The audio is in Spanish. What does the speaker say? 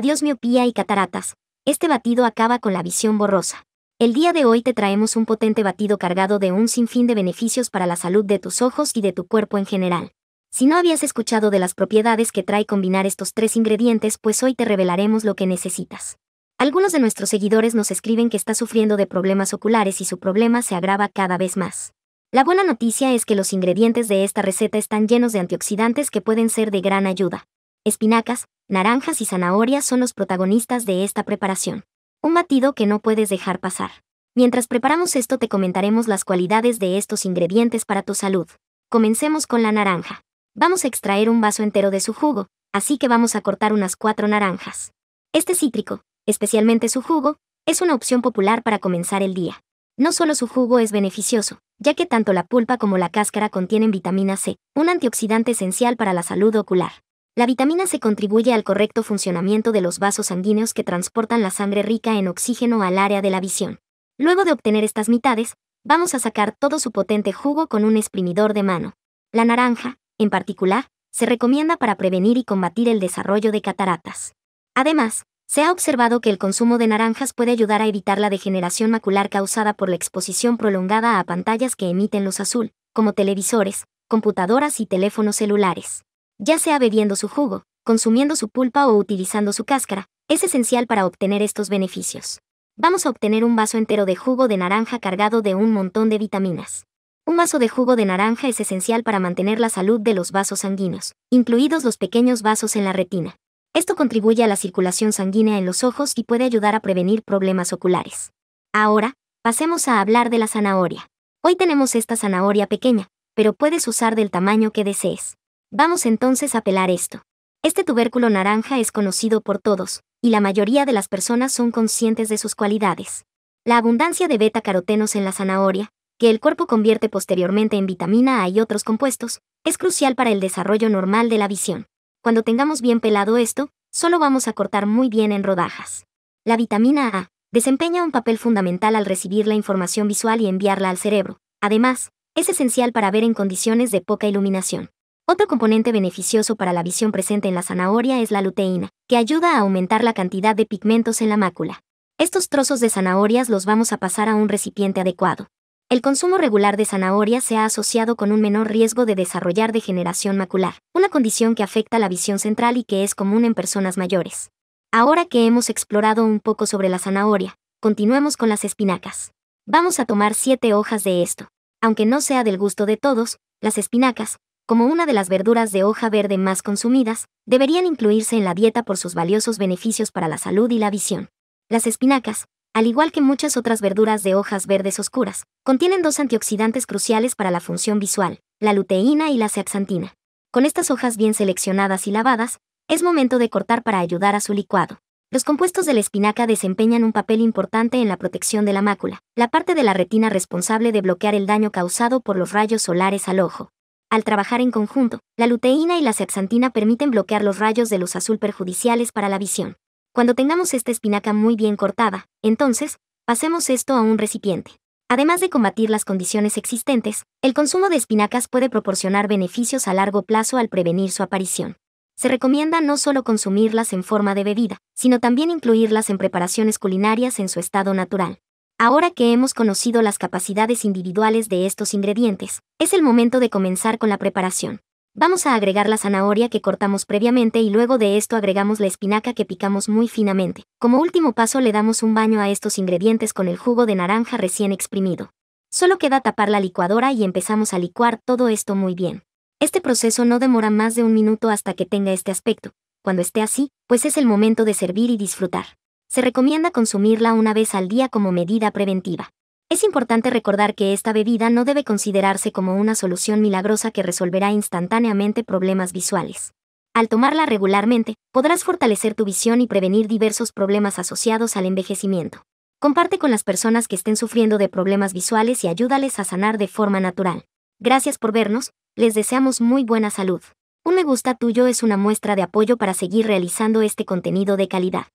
Adiós miopía y cataratas. Este batido acaba con la visión borrosa. El día de hoy te traemos un potente batido cargado de un sinfín de beneficios para la salud de tus ojos y de tu cuerpo en general. Si no habías escuchado de las propiedades que trae combinar estos tres ingredientes, pues hoy te revelaremos lo que necesitas. Algunos de nuestros seguidores nos escriben que está sufriendo de problemas oculares y su problema se agrava cada vez más. La buena noticia es que los ingredientes de esta receta están llenos de antioxidantes que pueden ser de gran ayuda. Espinacas, naranjas y zanahorias son los protagonistas de esta preparación. Un batido que no puedes dejar pasar. Mientras preparamos esto te comentaremos las cualidades de estos ingredientes para tu salud. Comencemos con la naranja. Vamos a extraer un vaso entero de su jugo, así que vamos a cortar unas cuatro naranjas. Este cítrico, especialmente su jugo, es una opción popular para comenzar el día. No solo su jugo es beneficioso, ya que tanto la pulpa como la cáscara contienen vitamina C, un antioxidante esencial para la salud ocular. La vitamina C contribuye al correcto funcionamiento de los vasos sanguíneos que transportan la sangre rica en oxígeno al área de la visión. Luego de obtener estas mitades, vamos a sacar todo su potente jugo con un exprimidor de mano. La naranja, en particular, se recomienda para prevenir y combatir el desarrollo de cataratas. Además, se ha observado que el consumo de naranjas puede ayudar a evitar la degeneración macular causada por la exposición prolongada a pantallas que emiten luz azul, como televisores, computadoras y teléfonos celulares ya sea bebiendo su jugo, consumiendo su pulpa o utilizando su cáscara, es esencial para obtener estos beneficios. Vamos a obtener un vaso entero de jugo de naranja cargado de un montón de vitaminas. Un vaso de jugo de naranja es esencial para mantener la salud de los vasos sanguíneos, incluidos los pequeños vasos en la retina. Esto contribuye a la circulación sanguínea en los ojos y puede ayudar a prevenir problemas oculares. Ahora, pasemos a hablar de la zanahoria. Hoy tenemos esta zanahoria pequeña, pero puedes usar del tamaño que desees. Vamos entonces a pelar esto. Este tubérculo naranja es conocido por todos, y la mayoría de las personas son conscientes de sus cualidades. La abundancia de beta-carotenos en la zanahoria, que el cuerpo convierte posteriormente en vitamina A y otros compuestos, es crucial para el desarrollo normal de la visión. Cuando tengamos bien pelado esto, solo vamos a cortar muy bien en rodajas. La vitamina A desempeña un papel fundamental al recibir la información visual y enviarla al cerebro. Además, es esencial para ver en condiciones de poca iluminación. Otro componente beneficioso para la visión presente en la zanahoria es la luteína, que ayuda a aumentar la cantidad de pigmentos en la mácula. Estos trozos de zanahorias los vamos a pasar a un recipiente adecuado. El consumo regular de zanahorias se ha asociado con un menor riesgo de desarrollar degeneración macular, una condición que afecta la visión central y que es común en personas mayores. Ahora que hemos explorado un poco sobre la zanahoria, continuemos con las espinacas. Vamos a tomar 7 hojas de esto. Aunque no sea del gusto de todos, las espinacas, como una de las verduras de hoja verde más consumidas, deberían incluirse en la dieta por sus valiosos beneficios para la salud y la visión. Las espinacas, al igual que muchas otras verduras de hojas verdes oscuras, contienen dos antioxidantes cruciales para la función visual, la luteína y la zeaxantina. Con estas hojas bien seleccionadas y lavadas, es momento de cortar para ayudar a su licuado. Los compuestos de la espinaca desempeñan un papel importante en la protección de la mácula, la parte de la retina responsable de bloquear el daño causado por los rayos solares al ojo. Al trabajar en conjunto, la luteína y la sexantina permiten bloquear los rayos de luz azul perjudiciales para la visión. Cuando tengamos esta espinaca muy bien cortada, entonces, pasemos esto a un recipiente. Además de combatir las condiciones existentes, el consumo de espinacas puede proporcionar beneficios a largo plazo al prevenir su aparición. Se recomienda no solo consumirlas en forma de bebida, sino también incluirlas en preparaciones culinarias en su estado natural. Ahora que hemos conocido las capacidades individuales de estos ingredientes, es el momento de comenzar con la preparación. Vamos a agregar la zanahoria que cortamos previamente y luego de esto agregamos la espinaca que picamos muy finamente. Como último paso le damos un baño a estos ingredientes con el jugo de naranja recién exprimido. Solo queda tapar la licuadora y empezamos a licuar todo esto muy bien. Este proceso no demora más de un minuto hasta que tenga este aspecto. Cuando esté así, pues es el momento de servir y disfrutar se recomienda consumirla una vez al día como medida preventiva. Es importante recordar que esta bebida no debe considerarse como una solución milagrosa que resolverá instantáneamente problemas visuales. Al tomarla regularmente, podrás fortalecer tu visión y prevenir diversos problemas asociados al envejecimiento. Comparte con las personas que estén sufriendo de problemas visuales y ayúdales a sanar de forma natural. Gracias por vernos, les deseamos muy buena salud. Un me gusta tuyo es una muestra de apoyo para seguir realizando este contenido de calidad.